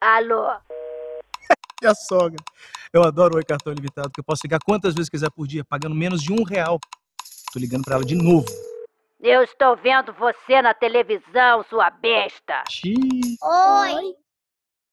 Alô? e a sogra. Eu adoro o Cartão Limitado, porque eu posso ligar quantas vezes quiser por dia, pagando menos de um real. Tô ligando pra ela de novo. Eu estou vendo você na televisão, sua besta. Xiii. Oi.